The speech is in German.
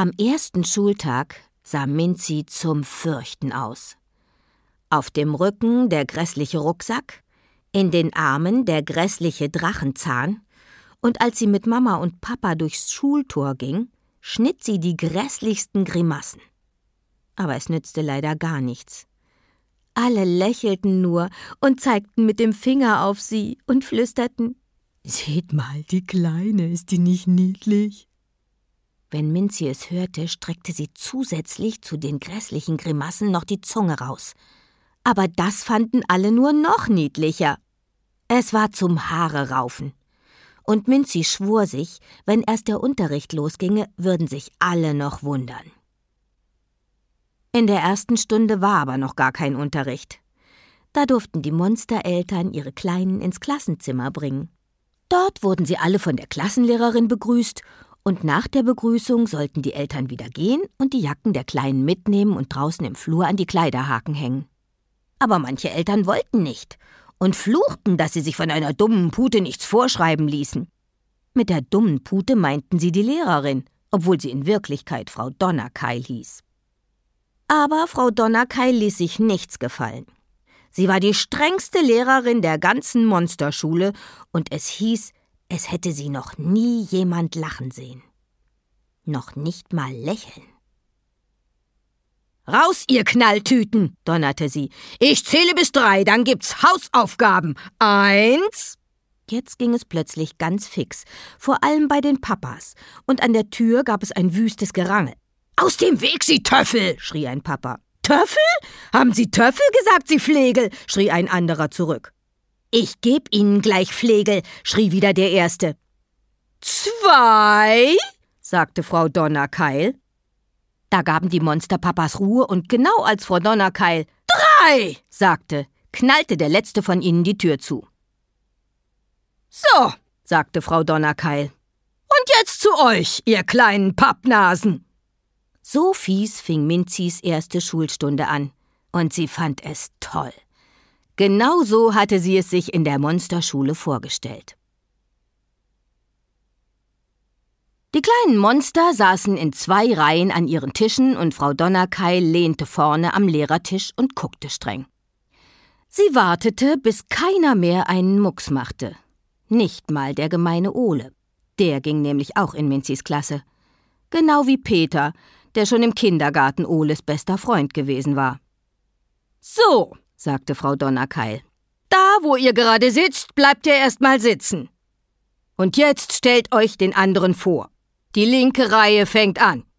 Am ersten Schultag sah Minzi zum Fürchten aus. Auf dem Rücken der grässliche Rucksack, in den Armen der grässliche Drachenzahn, und als sie mit Mama und Papa durchs Schultor ging, schnitt sie die grässlichsten Grimassen. Aber es nützte leider gar nichts. Alle lächelten nur und zeigten mit dem Finger auf sie und flüsterten Seht mal, die Kleine, ist die nicht niedlich? Wenn Minzi es hörte, streckte sie zusätzlich zu den grässlichen Grimassen noch die Zunge raus. Aber das fanden alle nur noch niedlicher. Es war zum Haare raufen. Und Minzi schwor sich, wenn erst der Unterricht losginge, würden sich alle noch wundern. In der ersten Stunde war aber noch gar kein Unterricht. Da durften die Monstereltern ihre Kleinen ins Klassenzimmer bringen. Dort wurden sie alle von der Klassenlehrerin begrüßt und nach der Begrüßung sollten die Eltern wieder gehen und die Jacken der Kleinen mitnehmen und draußen im Flur an die Kleiderhaken hängen. Aber manche Eltern wollten nicht und fluchten, dass sie sich von einer dummen Pute nichts vorschreiben ließen. Mit der dummen Pute meinten sie die Lehrerin, obwohl sie in Wirklichkeit Frau Donnerkeil hieß. Aber Frau Donnerkeil ließ sich nichts gefallen. Sie war die strengste Lehrerin der ganzen Monsterschule und es hieß, es hätte sie noch nie jemand lachen sehen. Noch nicht mal lächeln. Raus, ihr Knalltüten, donnerte sie. Ich zähle bis drei, dann gibt's Hausaufgaben. Eins. Jetzt ging es plötzlich ganz fix, vor allem bei den Papas, und an der Tür gab es ein wüstes Gerangel. Aus dem Weg, Sie Töffel! schrie ein Papa. Töffel? Haben Sie Töffel gesagt, Sie Flegel? schrie ein anderer zurück. Ich geb Ihnen gleich Flegel, schrie wieder der Erste. Zwei, sagte Frau Donnerkeil. Da gaben die Monsterpapas Ruhe und genau als Frau Donnerkeil Drei, sagte, knallte der Letzte von ihnen die Tür zu. So, sagte Frau Donnerkeil. Und jetzt zu euch, ihr kleinen Pappnasen. So fies fing Minzis erste Schulstunde an, und sie fand es toll. Genau so hatte sie es sich in der Monsterschule vorgestellt. Die kleinen Monster saßen in zwei Reihen an ihren Tischen und Frau Donnerkeil lehnte vorne am Lehrertisch und guckte streng. Sie wartete, bis keiner mehr einen Mucks machte. Nicht mal der gemeine Ole. Der ging nämlich auch in Minzis Klasse. Genau wie Peter, der schon im Kindergarten Oles bester Freund gewesen war. So, sagte Frau Donnerkeil. Da, wo ihr gerade sitzt, bleibt ihr erstmal sitzen. Und jetzt stellt euch den anderen vor. Die linke Reihe fängt an.